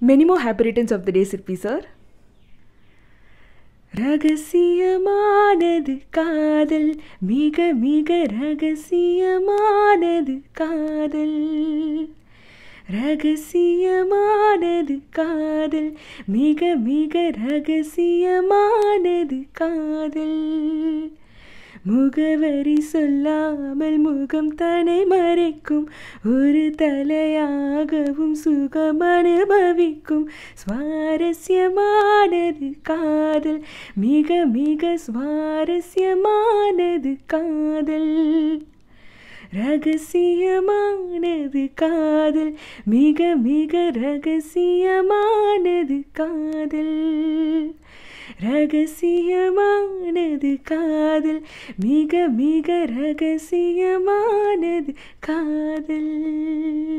many more habitants of the day சிற்பி sir ரகசியமானது காதல் மிக மிக ரகசியமானது காதல் ரகசியமானது காதல் மிக மிக ரகசியமானது காதல் முகவரி சொல்லாமல் முகம் தனை மறைக்கும் ஒரு தலையாகவும் சுகம் அனுபவிக்கும் சுவாரஸ்யமானது காதல் மிக மிக சுவாரஸ்யமானது காதல் ரகசியமானது காதல் மிக மிக ரகசியமானது காதல் ரகசியமானது காதல் மிக மிக ரகசியமானது காதல்